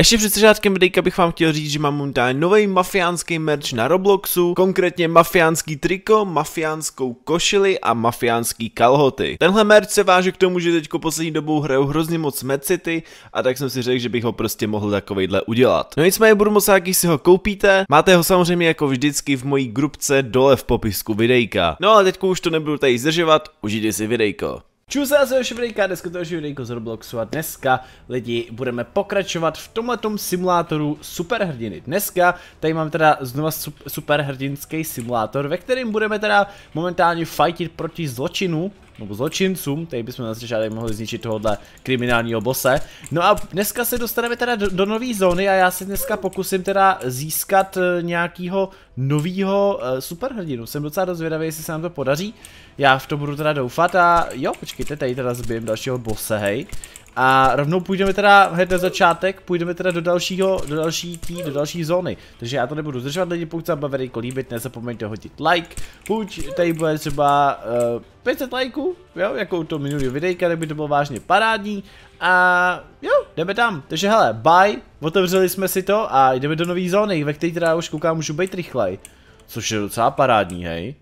Ještě před začátkem videa bych vám chtěl říct, že mám momentálně nový mafiánský merch na Robloxu, konkrétně mafiánský triko, mafiánskou košili a mafiánský kalhoty. Tenhle merch se váže k tomu, že teď poslední dobou hraju hrozně moc Mad City a tak jsem si řekl, že bych ho prostě mohl takovejhle udělat. No nicméně budu moc rád, si ho koupíte, máte ho samozřejmě jako vždycky v mojí grupce dole v popisku videjka. No ale teď už to nebudu tady zdržovat, užijte si videjko. Čus, já jsem Švrejka, dneska to je z Robloxu a dneska, lidi, budeme pokračovat v tomhletom simulátoru superhrdiny. Dneska tady mám teda znova superhrdinský simulátor, ve kterém budeme teda momentálně fightit proti zločinu, nebo zločincům, tady bychom na začátek mohli zničit tohohle kriminálního bose. No a dneska se dostaneme teda do, do nové zóny a já se dneska pokusím teda získat eh, nějakýho novýho uh, superhrdinu. Jsem docela dost jestli se nám to podaří. Já v to budu teda doufat a jo, počkejte, tady teda zbijem dalšího bose, hej. A rovnou půjdeme teda hned na začátek, půjdeme teda do dalšího, do další tí, do další zóny. Takže já to nebudu zdržovat lidi, pokud se vám bavili jako líbit, nezapomeňte hodit like. Buď tady bude třeba uh, eh, 500 lajků, jo, jako u toho minulého videjka, tak by to bylo vážně parádní. A jo, jdeme tam. Takže hele, bye, otevřeli jsme si to a jdeme do nové zóny, ve které teda už koukám, můžu být rychlej. Což je docela parádní, hej.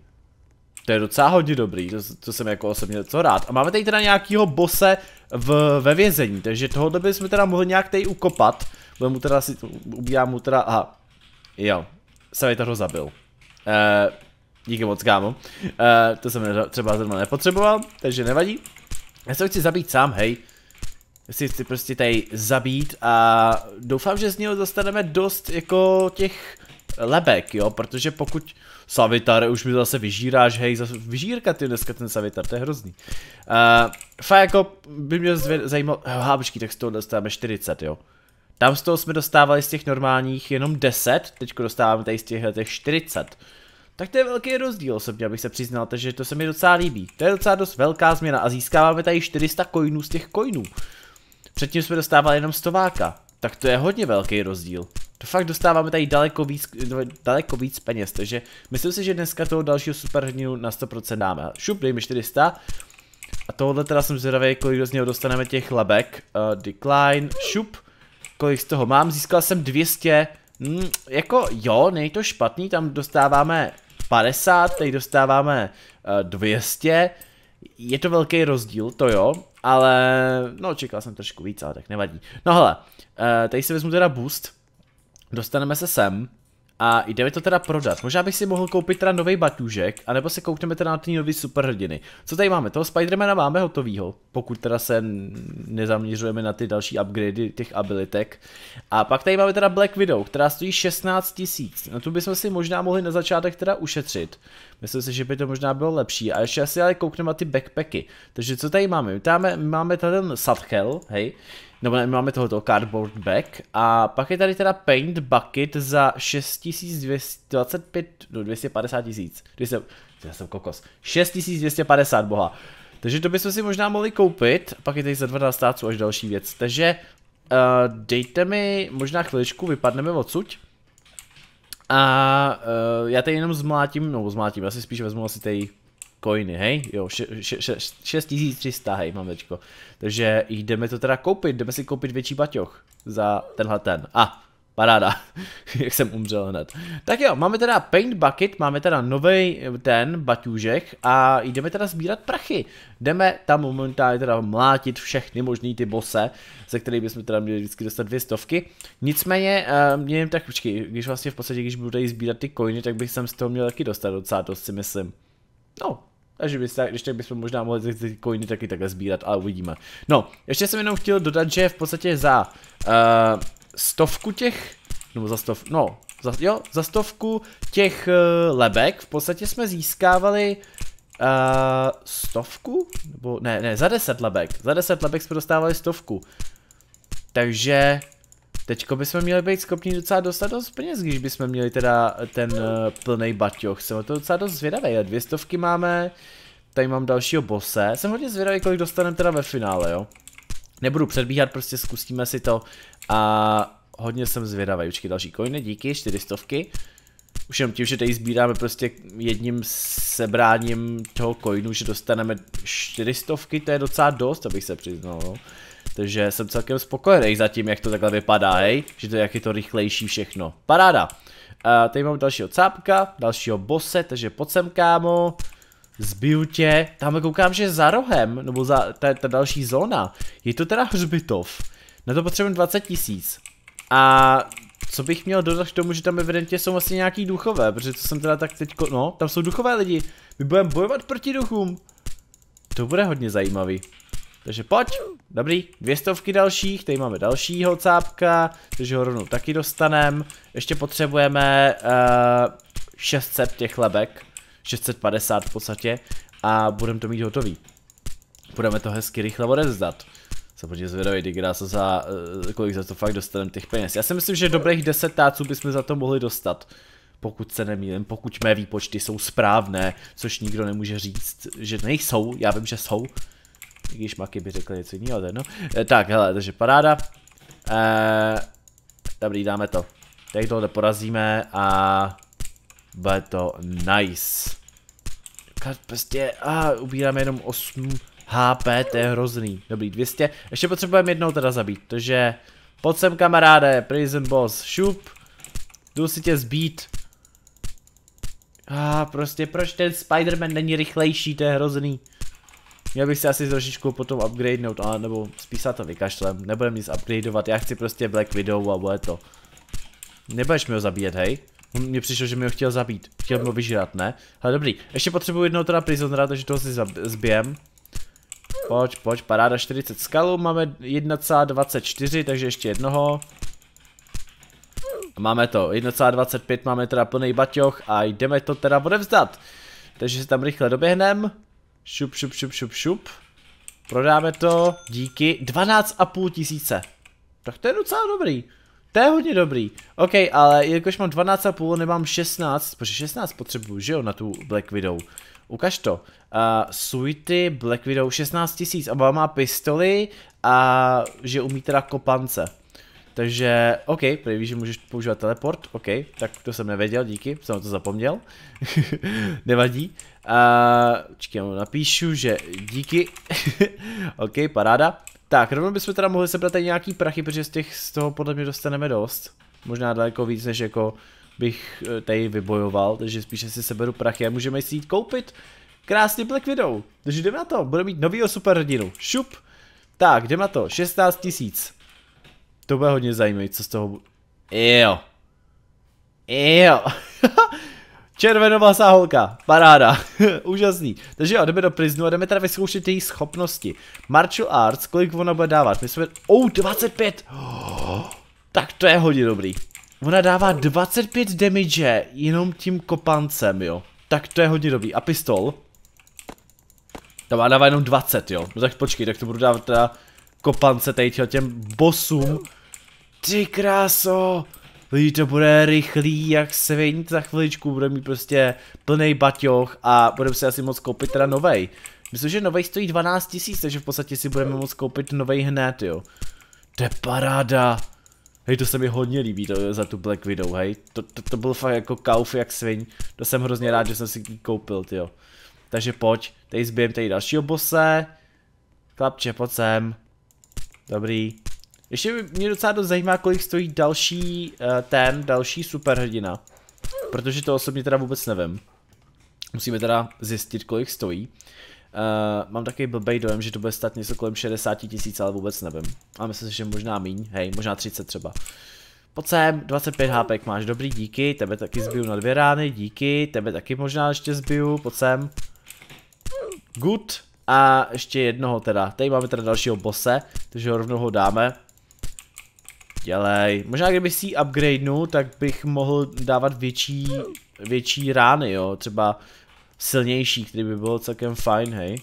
To je docela hodně dobrý, to, to jsem jako osobně co rád. A máme tady teda nějakýho bose, v, ve vězení, takže tohoto bychom teda mohli nějak tady ukopat. Bude mu teda si, ubírám mu teda, aha, jo, Savita ho zabil. Eee, eh, díky moc, kámo. Eee, eh, to jsem třeba zrovna nepotřeboval, takže nevadí. Já se chci zabít sám, hej. Chci, chci prostě tady zabít a doufám, že z něho dostaneme dost jako těch lebek, jo, protože pokud Savitare už mi zase vyžíráš, hej, zase vyžírka ty dneska ten Savitar, to je hrozný. Uh, fakt jako by mě zajímalo, zajímalo, eh, hábečky, tak z toho dostáváme 40, jo. Tam z toho jsme dostávali z těch normálních jenom 10, teď dostáváme tady z těch, eh, těch 40. Tak to je velký rozdíl osobně, abych se přiznal, takže to se mi docela líbí. To je docela dost velká změna a získáváme tady 400 coinů z těch coinů. Předtím jsme dostávali jenom stováka, tak to je hodně velký rozdíl fakt dostáváme tady daleko víc, daleko víc peněz, takže myslím si, že dneska toho dalšího superhrdinu na 100% dáme. Šup, dej mi 400. A tohle teda jsem zvědavý, kolik z něho dostaneme těch lebek. Uh, decline, šup. Kolik z toho mám? Získal jsem 200. Mm, jako jo, není to špatný, tam dostáváme 50, tady dostáváme uh, eh, 200. Je to velký rozdíl, to jo, ale no čekal jsem trošku víc, ale tak nevadí. No hele, uh, tady si vezmu teda boost. Dostaneme se sem. A mi to teda prodat. Možná bych si mohl koupit teda nový batůžek, anebo se koukneme teda na ty nový superhrdiny. Co tady máme? Toho Spidermana máme hotovýho, pokud teda se nezaměřujeme na ty další upgrady těch abilitek. A pak tady máme teda Black Widow, která stojí 16 tisíc. Na no tu bychom si možná mohli na začátek teda ušetřit. Myslím si, že by to možná bylo lepší. A ještě asi ale koukneme na ty backpacky. Takže co tady máme? Tady máme, tady ten Satchel, hej nebo ne, máme tohoto cardboard bag a pak je tady teda paint bucket za 6225, no 250 tisíc, já jsem kokos, 6250 boha. Takže to bychom si možná mohli koupit, pak je tady za 12 stáců až další věc, takže uh, dejte mi možná chviličku, vypadneme odsuť. A uh, já tady jenom zmlátím, no zmlátím, já si spíš vezmu asi tady coiny, hej? Jo, 6300, hej, mám teďko. Takže jdeme to teda koupit, jdeme si koupit větší baťoch za tenhle ten. A, ah, paráda, jak jsem umřel hned. Tak jo, máme teda paint bucket, máme teda nový ten baťůžek a jdeme teda sbírat prachy. Jdeme tam momentálně teda mlátit všechny možný ty bose, ze kterých bychom teda měli vždycky dostat dvě stovky. Nicméně, uh, eh, měním tak, počkej, když vlastně v podstatě, když budu tady sbírat ty coiny, tak bych sem z toho měl taky dostat docela dost si myslím. No, takže byste, když tak bychom možná mohli ty coiny taky takhle sbírat, ale uvidíme. No, ještě jsem jenom chtěl dodat, že v podstatě za uh, stovku těch, nebo za stov, no, za, jo, za stovku těch uh, lebek v podstatě jsme získávali uh, stovku? Nebo ne, ne, za deset lebek. Za deset lebek jsme dostávali stovku. Takže Teďko bychom měli být schopni docela dostat dost peněz, když bychom měli teda ten uh, eh, plný baťoch. Jsem to docela dost zvědavý, dvě stovky máme, tady mám dalšího bose. Jsem hodně zvědavý, kolik dostaneme teda ve finále, jo. Nebudu předbíhat, prostě zkusíme si to a hodně jsem zvědavý. Učky další kojny, díky, čtyři stovky. Už jenom tím, že tady sbíráme prostě jedním sebráním toho coinu, že dostaneme čtyři stovky, to je docela dost, abych se přiznal, no. Takže jsem celkem spokojený zatím, jak to takhle vypadá, hej? Že to je jaký to rychlejší všechno. Paráda. A tady mám dalšího cápka, dalšího bose, takže pod sem, kámo. Zbiju tě. Tamhle koukám, že za rohem, nebo za ta, ta další zóna, je to teda hřbitov. Na to potřebujeme 20 tisíc. A co bych měl dodat k tomu, že tam evidentně jsou vlastně nějaký duchové, protože to jsem teda tak teď. no, tam jsou duchové lidi. My budeme bojovat proti duchům. To bude hodně zajímavý. Takže pojď. Dobrý, dvě stovky dalších, tady máme dalšího cápka, takže ho rovnou taky dostanem. Ještě potřebujeme uh, eh, 600 těch lebek, 650 v podstatě a budeme to mít hotový. Budeme to hezky rychle odezdat. Jsem hodně zvědavý, kdy se za, uh, kolik za to fakt dostaneme těch peněz. Já si myslím, že dobrých 10 táců bychom za to mohli dostat pokud se nemýlím, pokud mé výpočty jsou správné, což nikdo nemůže říct, že nejsou, já vím, že jsou, i když maky by řekly něco jiného, no. Tak, hele, takže paráda. Eee, eh, dobrý, dáme to. Teď tohle porazíme a bude to nice. Prostě, a ubíráme jenom 8 HP, to je hrozný. Dobrý, 200. Ještě potřebujeme jednou teda zabít, takže pojď sem kamaráde, prison boss, šup. Jdu si tě zbít. A ah, prostě proč ten Spiderman není rychlejší, to je hrozný. Měl bych si asi trošičku potom upgradenout, a nebo spíš se to vykašlem, nebudem nic upgradeovat, já chci prostě Black Widow a bude to. Nebudeš mi ho zabíjet, hej? Hm, mně přišlo, že mi ho chtěl zabít, chtěl mi ho vyžrat, ne? Ale dobrý, ještě potřebuji jednou teda prisonera, takže toho si zbijem. Pojď, pojď, paráda 40 skalu, máme 1,24, takže ještě jednoho. Máme to, 1,25 máme teda plný baťoch a jdeme to teda odevzdat. Takže se tam rychle doběhnem. Šup, šup, šup, šup, šup. Prodáme to, díky, 12,5 tisíce. Tak to je docela dobrý. To je hodně dobrý. OK, ale jelikož mám 12,5, nemám 16, protože 16 potřebuju, že jo, na tu Black Widow. Ukaž to. Uh, Suity, Black Widow, 16 tisíc, a má pistoli a že umí teda kopance. Takže, OK, prvý, víš, že můžeš používat teleport, OK, tak to jsem nevěděl, díky, jsem to zapomněl. Nevadí. A, čekaj, napíšu, že díky. OK, paráda. Tak, rovnou bychom teda mohli sebrat tady nějaký prachy, protože z, těch, z toho podle mě dostaneme dost. Možná daleko víc, než jako bych eh, tady vybojoval, takže spíše si seberu prachy a můžeme si jít koupit. Krásně Black Widow, takže jdeme na to, budeme mít novýho hrdinu. šup. Tak, jdeme na to, 16 tisíc. To bude hodně zajímavé, co z toho bude. Jo. Jo. Červenovlasá holka, paráda, úžasný. Takže jo, jdeme do Priznu a jdeme teda vyzkoušet její schopnosti. Martial Arts, kolik ona bude dávat? My jsme, oh, 25, oh, tak to je hodně dobrý. Ona dává 25 damage jenom tím kopancem, jo. Tak to je hodně dobrý. A pistol? Ta má dává jenom 20, jo. No tak počkej, tak to budu dávat teda kopance tejčo, těm bosům. Ty kráso! Lidi, to bude rychlý jak svinť, za chviličku bude mít prostě plný baťoch a budeme si asi moc koupit teda novej. Myslím, že novej stojí 12 tisíc, takže v podstatě si budeme moc koupit novej hned, jo. To je paráda. Hej, to se mi hodně líbí to, za tu Black Widow, hej. To, to, to byl fakt jako kauf jak sviň. To jsem hrozně rád, že jsem si ji koupil, jo. Takže pojď, tady zbijem tady dalšího bose. Klapče, pojď sem. Dobrý. Ještě mě docela dost zajímá, kolik stojí další uh, ten, další superhrdina. Protože to osobně teda vůbec nevím. Musíme teda zjistit, kolik stojí. Uh, mám takový blbej dojem, že to bude stát něco kolem 60 tisíc, ale vůbec nevím. A myslím si, že možná míň, hej, možná 30 třeba. Pojď sem, 25 HP máš, dobrý, díky, tebe taky zbiju na dvě rány, díky, tebe taky možná ještě zbiju, pojď sem. Good, a ještě jednoho teda. Tady máme teda dalšího bose, takže ho rovnou ho dáme. Dělej. Možná kdyby si upgrade tak bych mohl dávat větší, větší rány, jo. Třeba silnější, který by bylo celkem fajn, hej.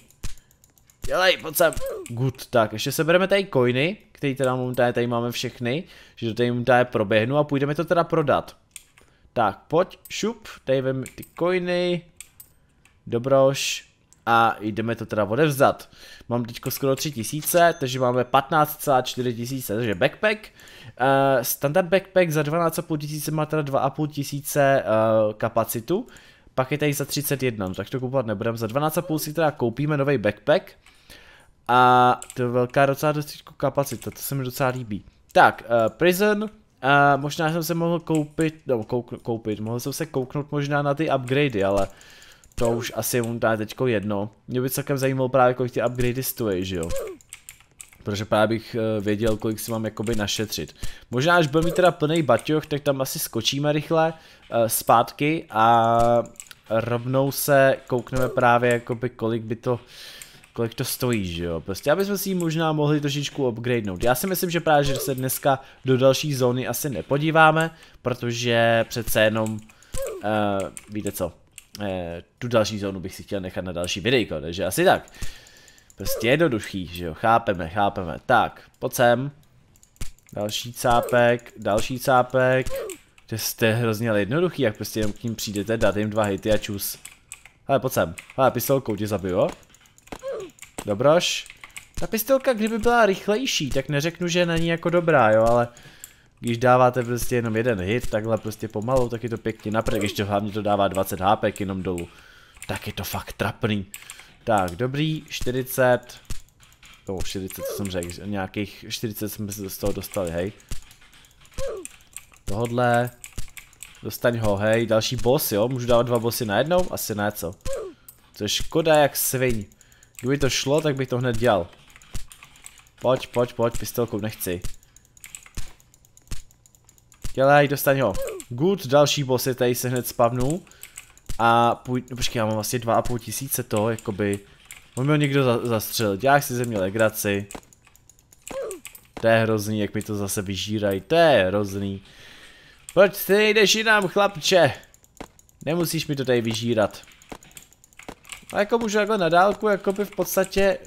Dělej, pojď sem. Good, tak ještě sebereme tady coiny, který teda momentálně tady máme všechny, že do tady momentálně proběhnu a půjdeme to teda prodat. Tak, pojď, šup, tady vem ty coiny. Dobroš a jdeme to teda odevzdat. Mám teďko skoro 3000, takže máme 15,4 tisíce, takže backpack. Uh, standard backpack za 12,5 tisíce má teda 2,5 tisíce uh, kapacitu, pak je tady za 31, no tak to kupovat nebudeme. Za 12,5 si teda koupíme nový backpack a to je velká docela dost kapacita, to se mi docela líbí. Tak, uh, prison, uh, možná jsem se mohl koupit, no kouk, koupit, mohl jsem se kouknout možná na ty upgradey, ale to už asi mu dá teď jedno. Mě by celkem zajímalo právě kolik ty upgrady stojí, že jo? Protože právě bych eh, věděl, kolik si mám jakoby našetřit. Možná, až budu mít teda plný baťoch, tak tam asi skočíme rychle eh, zpátky a rovnou se koukneme právě jakoby kolik by to kolik to stojí, že jo, prostě abychom si ji možná mohli trošičku upgradenout. Já si myslím, že právě, že se dneska do další zóny asi nepodíváme, protože přece jenom, uh, víte co, eh, tu další zónu bych si chtěl nechat na další videjko, takže asi tak. Prostě jednoduchý, že jo, chápeme, chápeme. Tak, pojď sem. Další cápek, další cápek. To jste hrozně ale jednoduchý, jak prostě jenom k ním přijdete, dáte jim dva hity a čus. Ale pojď sem, ale pistolkou tě zabiju, jo? Dobroš. Ta pistolka, kdyby byla rychlejší, tak neřeknu, že není jako dobrá, jo, ale když dáváte prostě jenom jeden hit, takhle prostě pomalu, tak je to pěkně napřed, to hlavně to dává 20 HP jenom dolů. Tak je to fakt trapný. Tak, dobrý, 40, to 40 co jsem řekl, nějakých 40 jsme se z toho dostali, hej. Tohodle, dostaň ho, hej, další boss, jo, můžu dávat dva bossy najednou? Asi ne, co? To je škoda jak sviň. Kdyby to šlo, tak bych to hned dělal. Pojď, pojď, pojď, pistolkou nechci. Dělej, dostaň ho. Good, další boss je tady, se hned spavnu. A půj... No, počkej, já mám vlastně dva a půl tisíce to, jakoby... On mi ho někdo za zastřelit, já si ze mě legraci. To je hrozný, jak mi to zase vyžírají, to je hrozný. Proč ty nejdeš jinam, chlapče? Nemusíš mi to tady vyžírat. A jako můžu jako na dálku, jako by v podstatě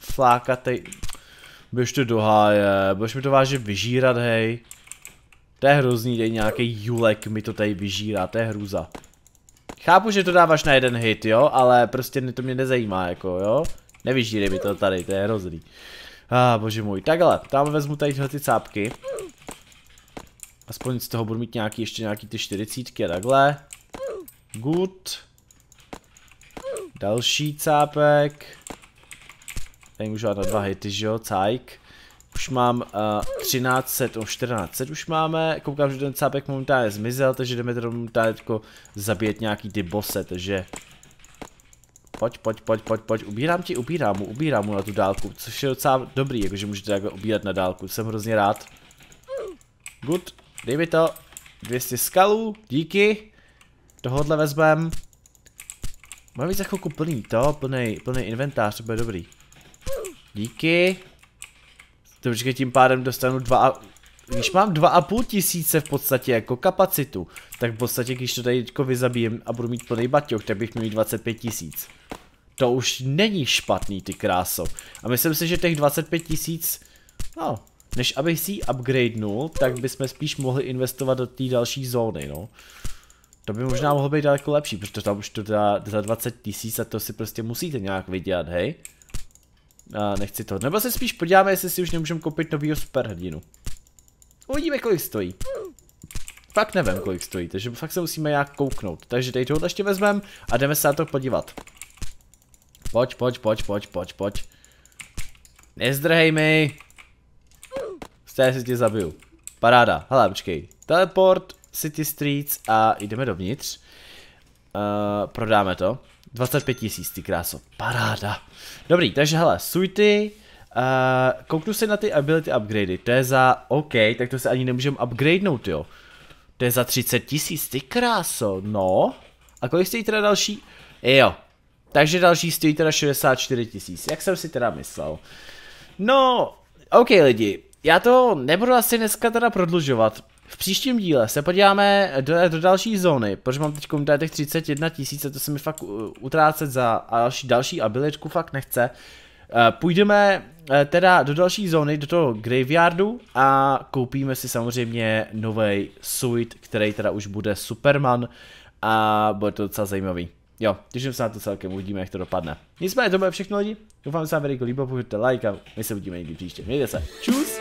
flákat tady. Běž to do háje, budeš mi to vážně vyžírat, hej. To je hrozný, tady nějaký Julek mi to tady vyžírá, to je hrůza. Chápu, že to dáváš na jeden hit, jo, ale prostě to mě nezajímá, jako, jo. Nevyžírej mi to tady, to je hrozný. A ah, bože můj, takhle, tam vezmu tady tyhle ty cápky. Aspoň z toho budu mít nějaký, ještě nějaký ty čtyřicítky a takhle. Good. Další cápek. Tady můžu dát na dva hity, že jo, cajk už mám uh, 1300, no 1400 už máme, koukám, že ten cápek momentálně zmizel, takže jdeme tady momentálně jako zabíjet nějaký ty bose, takže... Pojď, pojď, pojď, pojď, pojď, ubírám ti, ubírám mu, ubírám mu na tu dálku, což je docela dobrý, jakože můžete takhle ubírat na dálku, jsem hrozně rád. Good, dej mi to, 200 skalů, díky, tohodle vezmem. Máme být za chvilku plný to, plný, plný inventář, to bude dobrý. Díky. To počkej, tím pádem dostanu dva a... Když mám dva a půl tisíce v podstatě jako kapacitu, tak v podstatě když to tady teďko vyzabijem a budu mít plný baťoch, tak bych měl 25 tisíc. To už není špatný ty kráso. A myslím si, že těch 25 tisíc, no, než abych si ji upgradenul, tak bychom spíš mohli investovat do té další zóny, no. To by možná mohlo být daleko lepší, protože tam už to dá za 20 tisíc a to si prostě musíte nějak vydělat, hej. A nechci to. Nebo se spíš podíváme, jestli si už nemůžeme koupit novýho superhrdinu. Uvidíme, kolik stojí. Fakt nevím, kolik stojí, takže fakt se musíme nějak kouknout. Takže teď tohle ještě vezmeme a jdeme se na to podívat. Pojď, pojď, pojď, pojď, pojď, pojď. Nezdrhej mi. té si tě zabiju. Paráda. Hele, počkej. Teleport, City Streets a jdeme dovnitř. Uh, prodáme to. 25 tisíc, ty kráso, paráda. Dobrý, takže hele, suity, uh, eh, kouknu se na ty ability upgradey, to je za, OK, tak to se ani nemůžeme upgradenout, jo. To je za 30 tisíc, ty kráso, no. A kolik stojí teda další? Jo, takže další stojí teda 64 tisíc, jak jsem si teda myslel. No, OK lidi, já to nebudu asi dneska teda prodlužovat, v příštím díle se podíváme do, do další zóny, protože mám teď těch 31 tisíce, to se mi fakt uh, utrácet za další, další abilitku fakt nechce. Eh, půjdeme eh, teda do další zóny, do toho graveyardu a koupíme si samozřejmě nový suit, který teda už bude Superman a bude to docela zajímavý. Jo, těším se na to celkem, uvidíme, jak to dopadne. Nicméně to bude všechno lidi, doufám, že se vám video líbilo, pokud like a my se uvidíme někdy příště. Mějte se, čus!